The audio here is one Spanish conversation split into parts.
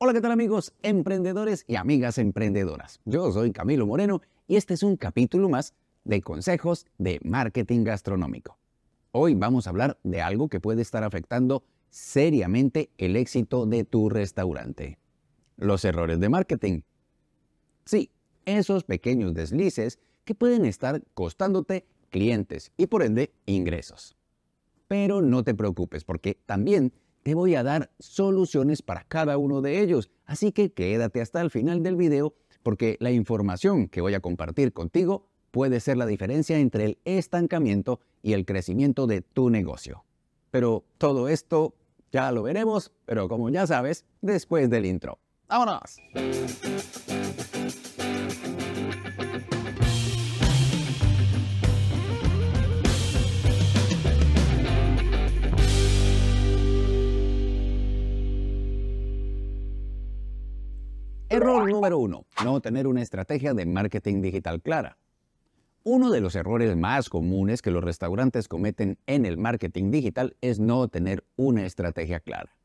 Hola, ¿qué tal amigos emprendedores y amigas emprendedoras? Yo soy Camilo Moreno y este es un capítulo más de consejos de marketing gastronómico. Hoy vamos a hablar de algo que puede estar afectando seriamente el éxito de tu restaurante. Los errores de marketing. Sí, esos pequeños deslices que pueden estar costándote clientes y por ende ingresos. Pero no te preocupes porque también te voy a dar soluciones para cada uno de ellos. Así que quédate hasta el final del video porque la información que voy a compartir contigo puede ser la diferencia entre el estancamiento y el crecimiento de tu negocio. Pero todo esto ya lo veremos, pero como ya sabes, después del intro. ¡Vámonos! Error ah, número ah. uno, no tener una estrategia de marketing digital clara. Uno de los errores más comunes que los restaurantes cometen en el marketing digital es no tener una estrategia clara.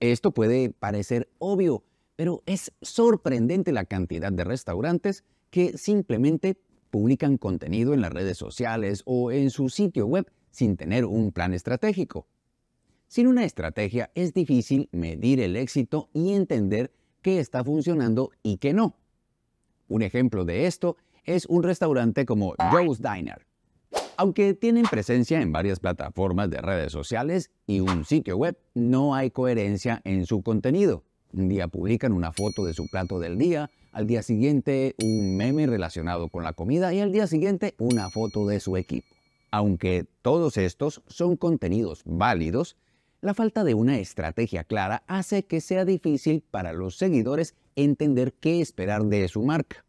Esto puede parecer obvio, pero es sorprendente la cantidad de restaurantes que simplemente publican contenido en las redes sociales o en su sitio web sin tener un plan estratégico. Sin una estrategia es difícil medir el éxito y entender está funcionando y que no. Un ejemplo de esto es un restaurante como Joe's Diner. Aunque tienen presencia en varias plataformas de redes sociales y un sitio web, no hay coherencia en su contenido. Un día publican una foto de su plato del día, al día siguiente un meme relacionado con la comida y al día siguiente una foto de su equipo. Aunque todos estos son contenidos válidos, la falta de una estrategia clara hace que sea difícil para los seguidores entender qué esperar de su marca.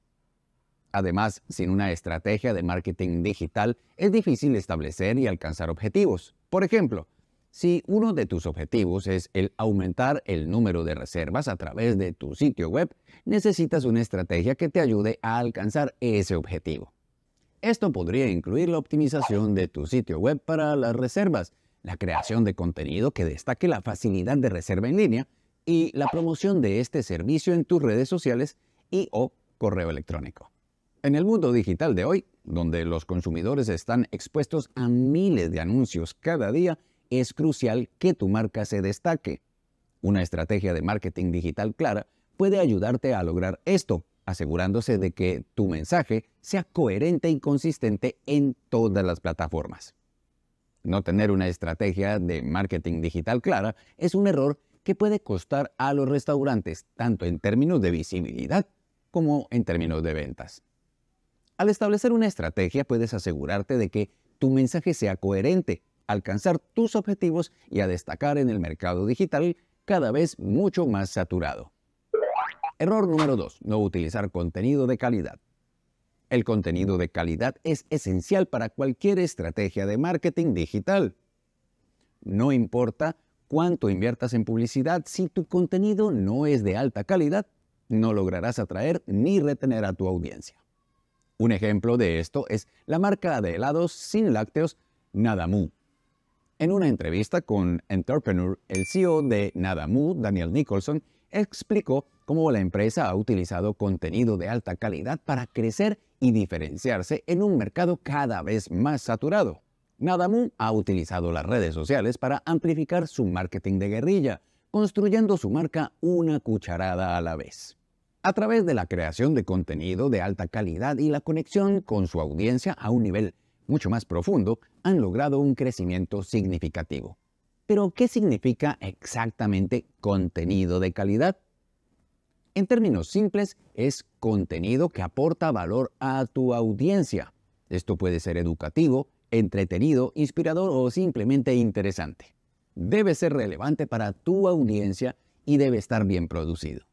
Además, sin una estrategia de marketing digital es difícil establecer y alcanzar objetivos. Por ejemplo, si uno de tus objetivos es el aumentar el número de reservas a través de tu sitio web, necesitas una estrategia que te ayude a alcanzar ese objetivo. Esto podría incluir la optimización de tu sitio web para las reservas, la creación de contenido que destaque la facilidad de reserva en línea y la promoción de este servicio en tus redes sociales y o correo electrónico. En el mundo digital de hoy, donde los consumidores están expuestos a miles de anuncios cada día, es crucial que tu marca se destaque. Una estrategia de marketing digital clara puede ayudarte a lograr esto, asegurándose de que tu mensaje sea coherente y consistente en todas las plataformas no tener una estrategia de marketing digital clara es un error que puede costar a los restaurantes, tanto en términos de visibilidad como en términos de ventas. Al establecer una estrategia puedes asegurarte de que tu mensaje sea coherente, alcanzar tus objetivos y a destacar en el mercado digital cada vez mucho más saturado. Error número 2. No utilizar contenido de calidad. El contenido de calidad es esencial para cualquier estrategia de marketing digital. No importa cuánto inviertas en publicidad, si tu contenido no es de alta calidad, no lograrás atraer ni retener a tu audiencia. Un ejemplo de esto es la marca de helados sin lácteos Nadamu. En una entrevista con Entrepreneur, el CEO de Nadamu, Daniel Nicholson, explicó cómo la empresa ha utilizado contenido de alta calidad para crecer y diferenciarse en un mercado cada vez más saturado. Nadamu ha utilizado las redes sociales para amplificar su marketing de guerrilla, construyendo su marca una cucharada a la vez. A través de la creación de contenido de alta calidad y la conexión con su audiencia a un nivel mucho más profundo, han logrado un crecimiento significativo. Pero, ¿qué significa exactamente contenido de calidad? En términos simples, es contenido que aporta valor a tu audiencia. Esto puede ser educativo, entretenido, inspirador o simplemente interesante. Debe ser relevante para tu audiencia y debe estar bien producido.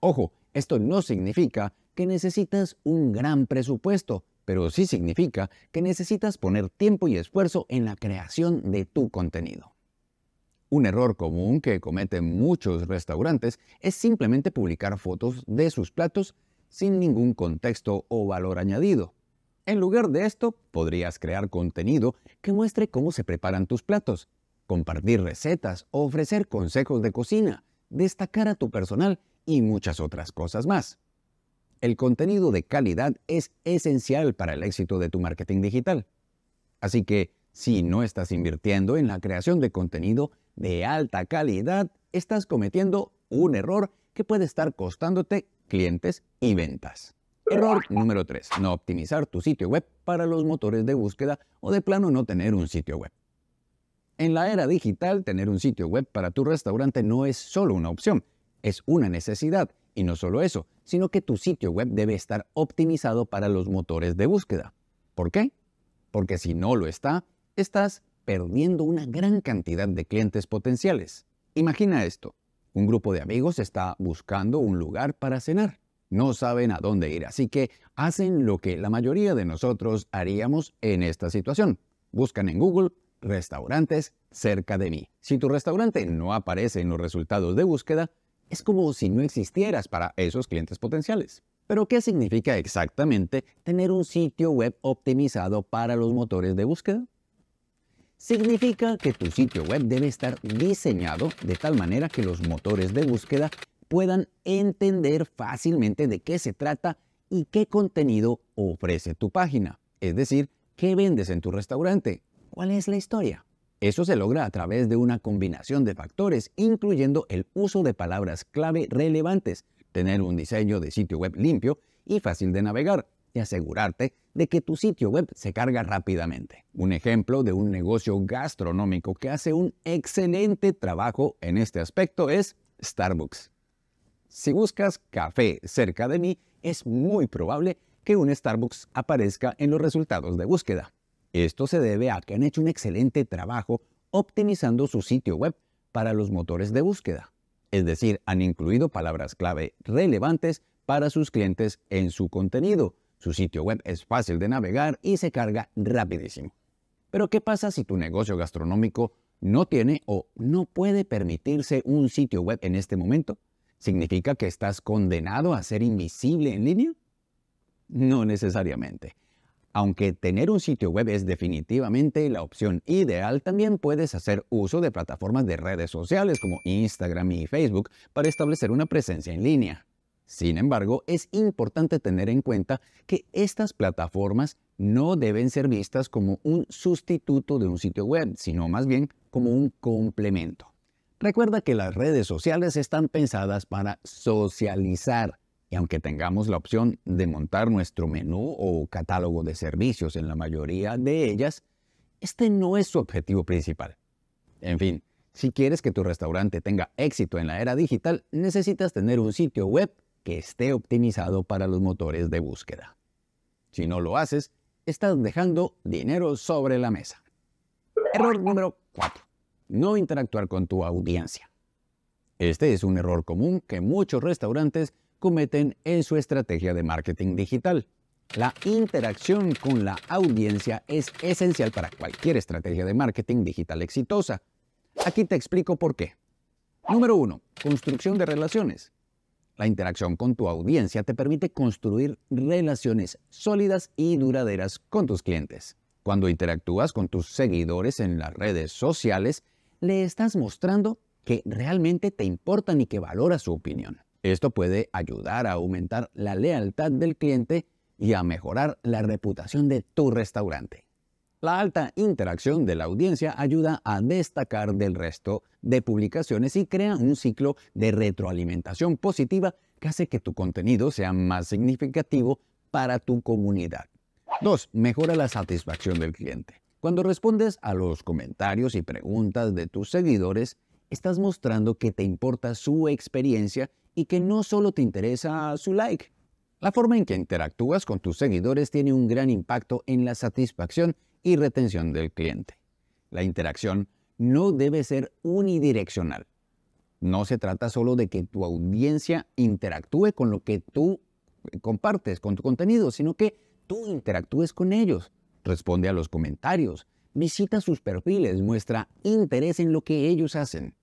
Ojo, esto no significa que necesitas un gran presupuesto, pero sí significa que necesitas poner tiempo y esfuerzo en la creación de tu contenido. Un error común que cometen muchos restaurantes es simplemente publicar fotos de sus platos sin ningún contexto o valor añadido. En lugar de esto, podrías crear contenido que muestre cómo se preparan tus platos, compartir recetas, ofrecer consejos de cocina, destacar a tu personal y muchas otras cosas más. El contenido de calidad es esencial para el éxito de tu marketing digital. Así que, si no estás invirtiendo en la creación de contenido, de alta calidad, estás cometiendo un error que puede estar costándote clientes y ventas. Error número 3. No optimizar tu sitio web para los motores de búsqueda o de plano no tener un sitio web. En la era digital, tener un sitio web para tu restaurante no es solo una opción, es una necesidad. Y no solo eso, sino que tu sitio web debe estar optimizado para los motores de búsqueda. ¿Por qué? Porque si no lo está, estás perdiendo una gran cantidad de clientes potenciales. Imagina esto. Un grupo de amigos está buscando un lugar para cenar. No saben a dónde ir, así que hacen lo que la mayoría de nosotros haríamos en esta situación. Buscan en Google restaurantes cerca de mí. Si tu restaurante no aparece en los resultados de búsqueda, es como si no existieras para esos clientes potenciales. Pero ¿qué significa exactamente tener un sitio web optimizado para los motores de búsqueda? Significa que tu sitio web debe estar diseñado de tal manera que los motores de búsqueda puedan entender fácilmente de qué se trata y qué contenido ofrece tu página. Es decir, qué vendes en tu restaurante, cuál es la historia. Eso se logra a través de una combinación de factores, incluyendo el uso de palabras clave relevantes, tener un diseño de sitio web limpio y fácil de navegar, y asegurarte de que tu sitio web se carga rápidamente. Un ejemplo de un negocio gastronómico que hace un excelente trabajo en este aspecto es Starbucks. Si buscas café cerca de mí, es muy probable que un Starbucks aparezca en los resultados de búsqueda. Esto se debe a que han hecho un excelente trabajo optimizando su sitio web para los motores de búsqueda. Es decir, han incluido palabras clave relevantes para sus clientes en su contenido, su sitio web es fácil de navegar y se carga rapidísimo. Pero ¿qué pasa si tu negocio gastronómico no tiene o no puede permitirse un sitio web en este momento? ¿Significa que estás condenado a ser invisible en línea? No necesariamente. Aunque tener un sitio web es definitivamente la opción ideal, también puedes hacer uso de plataformas de redes sociales como Instagram y Facebook para establecer una presencia en línea. Sin embargo, es importante tener en cuenta que estas plataformas no deben ser vistas como un sustituto de un sitio web, sino más bien como un complemento. Recuerda que las redes sociales están pensadas para socializar y aunque tengamos la opción de montar nuestro menú o catálogo de servicios en la mayoría de ellas, este no es su objetivo principal. En fin, si quieres que tu restaurante tenga éxito en la era digital, necesitas tener un sitio web que esté optimizado para los motores de búsqueda. Si no lo haces, estás dejando dinero sobre la mesa. Error número 4. No interactuar con tu audiencia. Este es un error común que muchos restaurantes cometen en su estrategia de marketing digital. La interacción con la audiencia es esencial para cualquier estrategia de marketing digital exitosa. Aquí te explico por qué. Número 1. Construcción de relaciones. La interacción con tu audiencia te permite construir relaciones sólidas y duraderas con tus clientes. Cuando interactúas con tus seguidores en las redes sociales, le estás mostrando que realmente te importan y que valoras su opinión. Esto puede ayudar a aumentar la lealtad del cliente y a mejorar la reputación de tu restaurante. La alta interacción de la audiencia ayuda a destacar del resto de publicaciones y crea un ciclo de retroalimentación positiva que hace que tu contenido sea más significativo para tu comunidad. 2. Mejora la satisfacción del cliente. Cuando respondes a los comentarios y preguntas de tus seguidores, estás mostrando que te importa su experiencia y que no solo te interesa su like. La forma en que interactúas con tus seguidores tiene un gran impacto en la satisfacción y retención del cliente. La interacción no debe ser unidireccional. No se trata solo de que tu audiencia interactúe con lo que tú eh, compartes, con tu contenido, sino que tú interactúes con ellos, responde a los comentarios, visita sus perfiles, muestra interés en lo que ellos hacen.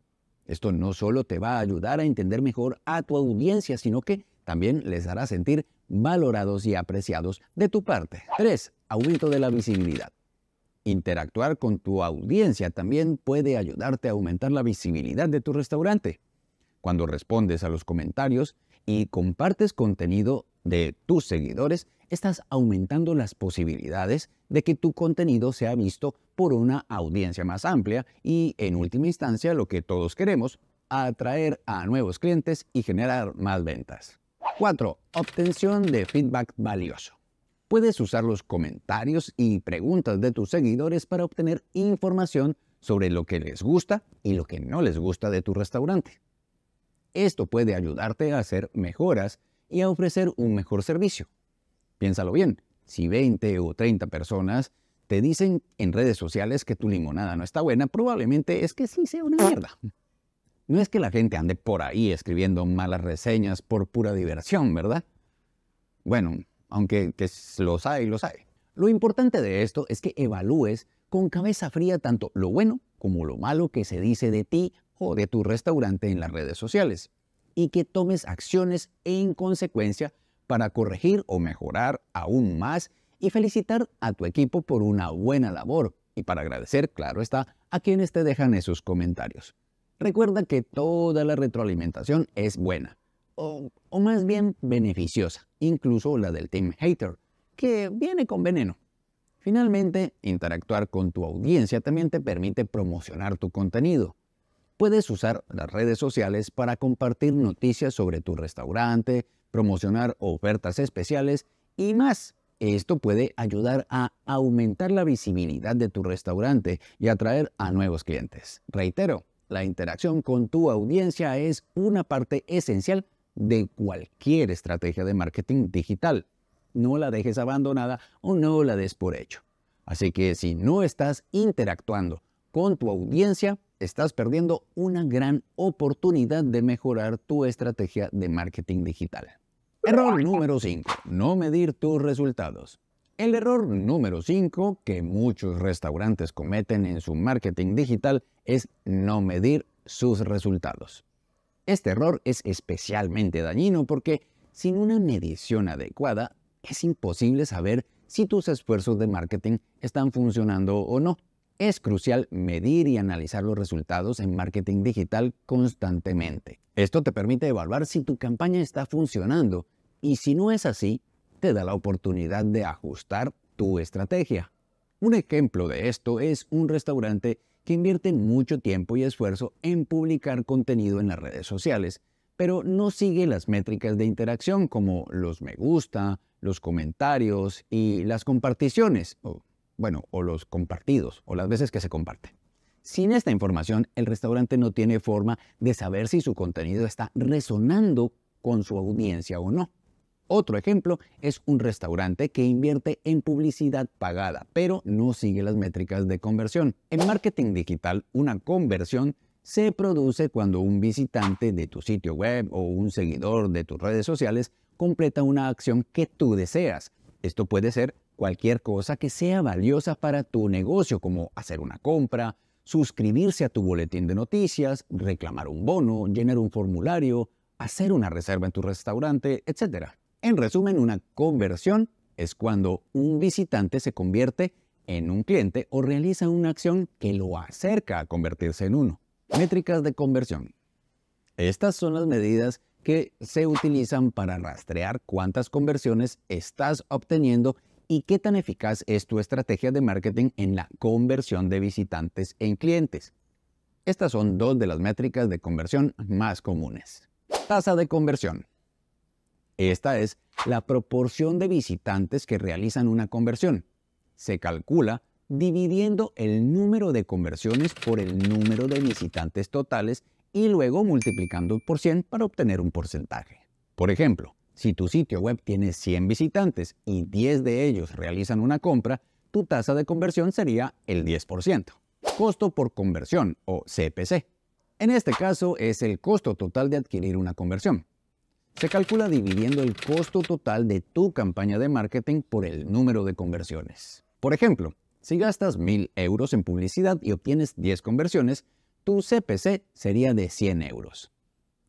Esto no solo te va a ayudar a entender mejor a tu audiencia, sino que también les hará sentir valorados y apreciados de tu parte. 3. Aumento de la visibilidad. Interactuar con tu audiencia también puede ayudarte a aumentar la visibilidad de tu restaurante. Cuando respondes a los comentarios y compartes contenido de tus seguidores, estás aumentando las posibilidades de que tu contenido sea visto por una audiencia más amplia y, en última instancia, lo que todos queremos, atraer a nuevos clientes y generar más ventas. 4. Obtención de feedback valioso. Puedes usar los comentarios y preguntas de tus seguidores para obtener información sobre lo que les gusta y lo que no les gusta de tu restaurante. Esto puede ayudarte a hacer mejoras y a ofrecer un mejor servicio. Piénsalo bien, si 20 o 30 personas te dicen en redes sociales que tu limonada no está buena, probablemente es que sí sea una mierda. No es que la gente ande por ahí escribiendo malas reseñas por pura diversión, ¿verdad? Bueno, aunque que los hay, lo sabe. Lo importante de esto es que evalúes con cabeza fría tanto lo bueno como lo malo que se dice de ti o de tu restaurante en las redes sociales y que tomes acciones en consecuencia para corregir o mejorar aún más y felicitar a tu equipo por una buena labor y para agradecer, claro está, a quienes te dejan esos comentarios. Recuerda que toda la retroalimentación es buena o, más bien beneficiosa, incluso la del Team Hater, que viene con veneno. Finalmente, interactuar con tu audiencia también te permite promocionar tu contenido. Puedes usar las redes sociales para compartir noticias sobre tu restaurante, promocionar ofertas especiales y más. Esto puede ayudar a aumentar la visibilidad de tu restaurante y atraer a nuevos clientes. Reitero, la interacción con tu audiencia es una parte esencial de cualquier estrategia de marketing digital. No la dejes abandonada o no la des por hecho. Así que si no estás interactuando con tu audiencia, estás perdiendo una gran oportunidad de mejorar tu estrategia de marketing digital. Error número 5. No medir tus resultados. El error número 5 que muchos restaurantes cometen en su marketing digital es no medir sus resultados. Este error es especialmente dañino porque sin una medición adecuada es imposible saber si tus esfuerzos de marketing están funcionando o no. Es crucial medir y analizar los resultados en marketing digital constantemente. Esto te permite evaluar si tu campaña está funcionando y si no es así, te da la oportunidad de ajustar tu estrategia. Un ejemplo de esto es un restaurante que invierten mucho tiempo y esfuerzo en publicar contenido en las redes sociales, pero no sigue las métricas de interacción como los me gusta, los comentarios y las comparticiones, o, bueno, o los compartidos, o las veces que se comparten. Sin esta información, el restaurante no tiene forma de saber si su contenido está resonando con su audiencia o no. Otro ejemplo es un restaurante que invierte en publicidad pagada, pero no sigue las métricas de conversión. En marketing digital, una conversión se produce cuando un visitante de tu sitio web o un seguidor de tus redes sociales completa una acción que tú deseas. Esto puede ser cualquier cosa que sea valiosa para tu negocio, como hacer una compra, suscribirse a tu boletín de noticias, reclamar un bono, llenar un formulario, hacer una reserva en tu restaurante, etc. En resumen, una conversión es cuando un visitante se convierte en un cliente o realiza una acción que lo acerca a convertirse en uno. Métricas de conversión. Estas son las medidas que se utilizan para rastrear cuántas conversiones estás obteniendo y qué tan eficaz es tu estrategia de marketing en la conversión de visitantes en clientes. Estas son dos de las métricas de conversión más comunes. Tasa de conversión. Esta es la proporción de visitantes que realizan una conversión. Se calcula dividiendo el número de conversiones por el número de visitantes totales y luego multiplicando por 100 para obtener un porcentaje. Por ejemplo, si tu sitio web tiene 100 visitantes y 10 de ellos realizan una compra, tu tasa de conversión sería el 10%. Costo por conversión o CPC. En este caso es el costo total de adquirir una conversión. Se calcula dividiendo el costo total de tu campaña de marketing por el número de conversiones. Por ejemplo, si gastas 1000 euros en publicidad y obtienes 10 conversiones, tu CPC sería de 100 euros.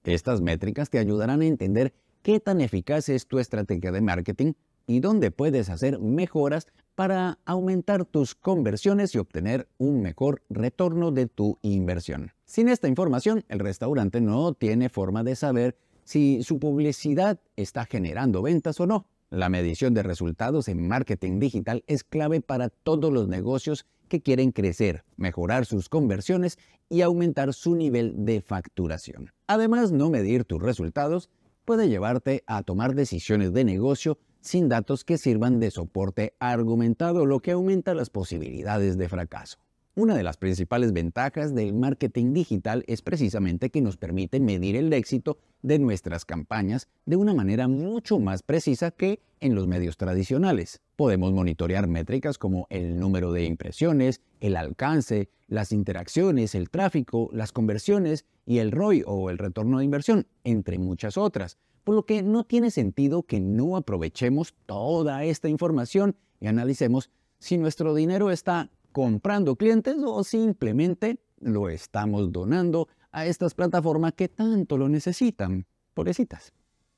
Estas métricas te ayudarán a entender qué tan eficaz es tu estrategia de marketing y dónde puedes hacer mejoras para aumentar tus conversiones y obtener un mejor retorno de tu inversión. Sin esta información, el restaurante no tiene forma de saber si su publicidad está generando ventas o no. La medición de resultados en marketing digital es clave para todos los negocios que quieren crecer, mejorar sus conversiones y aumentar su nivel de facturación. Además, no medir tus resultados puede llevarte a tomar decisiones de negocio sin datos que sirvan de soporte argumentado, lo que aumenta las posibilidades de fracaso. Una de las principales ventajas del marketing digital es precisamente que nos permite medir el éxito de nuestras campañas de una manera mucho más precisa que en los medios tradicionales. Podemos monitorear métricas como el número de impresiones, el alcance, las interacciones, el tráfico, las conversiones y el ROI o el retorno de inversión, entre muchas otras, por lo que no tiene sentido que no aprovechemos toda esta información y analicemos si nuestro dinero está comprando clientes o simplemente lo estamos donando a estas plataformas que tanto lo necesitan. Pobrecitas.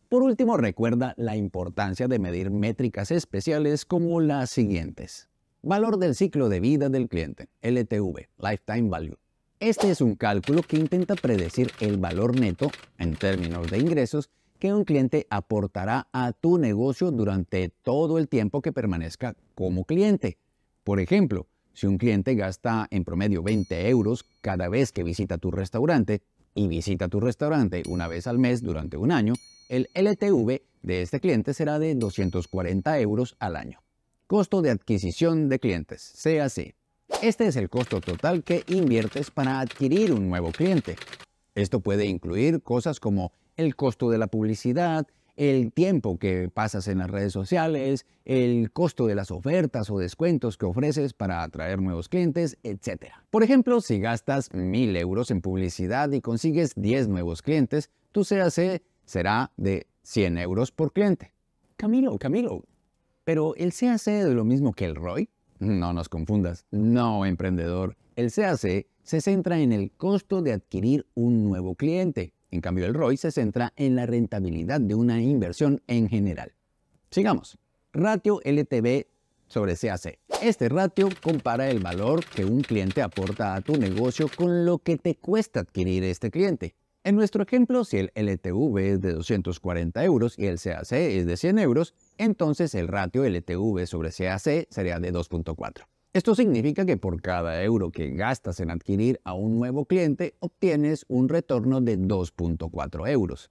Por último, recuerda la importancia de medir métricas especiales como las siguientes. Valor del ciclo de vida del cliente, LTV, Lifetime Value. Este es un cálculo que intenta predecir el valor neto, en términos de ingresos, que un cliente aportará a tu negocio durante todo el tiempo que permanezca como cliente. Por ejemplo, si un cliente gasta en promedio 20 euros cada vez que visita tu restaurante y visita tu restaurante una vez al mes durante un año, el LTV de este cliente será de 240 euros al año. Costo de adquisición de clientes, así. Este es el costo total que inviertes para adquirir un nuevo cliente. Esto puede incluir cosas como el costo de la publicidad, el tiempo que pasas en las redes sociales, el costo de las ofertas o descuentos que ofreces para atraer nuevos clientes, etc. Por ejemplo, si gastas 1000 euros en publicidad y consigues 10 nuevos clientes, tu CAC será de 100 euros por cliente. Camilo, Camilo, pero el CAC es lo mismo que el ROI? No nos confundas, no emprendedor. El CAC se centra en el costo de adquirir un nuevo cliente. En cambio, el ROI se centra en la rentabilidad de una inversión en general. Sigamos. Ratio LTV sobre CAC. Este ratio compara el valor que un cliente aporta a tu negocio con lo que te cuesta adquirir este cliente. En nuestro ejemplo, si el LTV es de 240 euros y el CAC es de 100 euros, entonces el ratio LTV sobre CAC sería de 2.4. Esto significa que por cada euro que gastas en adquirir a un nuevo cliente, obtienes un retorno de 2.4 euros.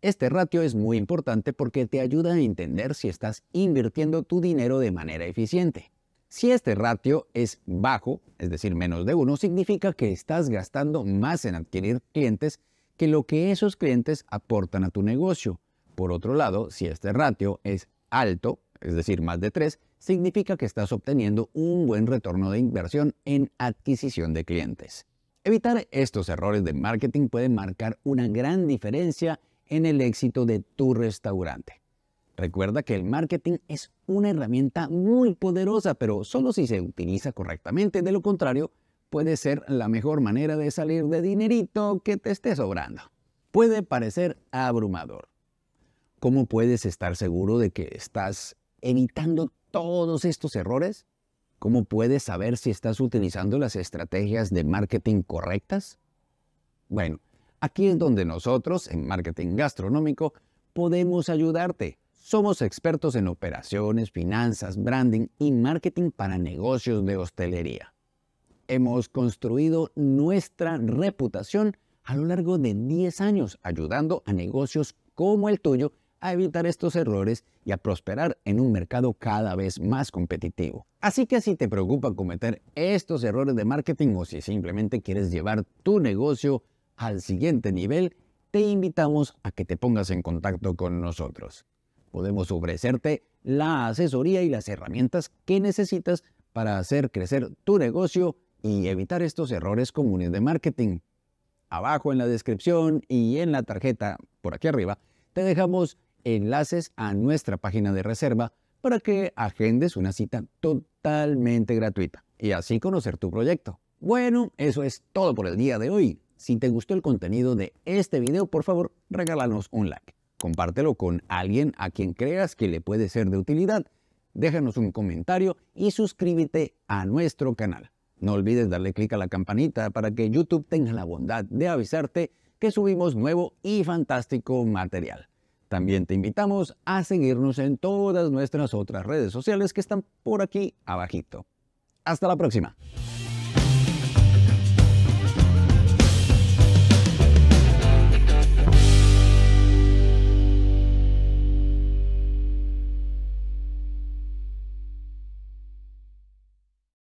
Este ratio es muy importante porque te ayuda a entender si estás invirtiendo tu dinero de manera eficiente. Si este ratio es bajo, es decir, menos de 1, significa que estás gastando más en adquirir clientes que lo que esos clientes aportan a tu negocio. Por otro lado, si este ratio es alto, es decir, más de 3, significa que estás obteniendo un buen retorno de inversión en adquisición de clientes. Evitar estos errores de marketing puede marcar una gran diferencia en el éxito de tu restaurante. Recuerda que el marketing es una herramienta muy poderosa, pero solo si se utiliza correctamente. De lo contrario, puede ser la mejor manera de salir de dinerito que te esté sobrando. Puede parecer abrumador. ¿Cómo puedes estar seguro de que estás evitando todos estos errores, ¿cómo puedes saber si estás utilizando las estrategias de marketing correctas? Bueno, aquí es donde nosotros, en marketing gastronómico, podemos ayudarte. Somos expertos en operaciones, finanzas, branding y marketing para negocios de hostelería. Hemos construido nuestra reputación a lo largo de 10 años ayudando a negocios como el tuyo a evitar estos errores y a prosperar en un mercado cada vez más competitivo. Así que si te preocupa cometer estos errores de marketing o si simplemente quieres llevar tu negocio al siguiente nivel, te invitamos a que te pongas en contacto con nosotros. Podemos ofrecerte la asesoría y las herramientas que necesitas para hacer crecer tu negocio y evitar estos errores comunes de marketing. Abajo en la descripción y en la tarjeta por aquí arriba te dejamos enlaces a nuestra página de reserva para que agendes una cita totalmente gratuita y así conocer tu proyecto. Bueno, eso es todo por el día de hoy. Si te gustó el contenido de este video, por favor, regálanos un like. Compártelo con alguien a quien creas que le puede ser de utilidad. Déjanos un comentario y suscríbete a nuestro canal. No olvides darle clic a la campanita para que YouTube tenga la bondad de avisarte que subimos nuevo y fantástico material. También te invitamos a seguirnos en todas nuestras otras redes sociales que están por aquí abajito. Hasta la próxima.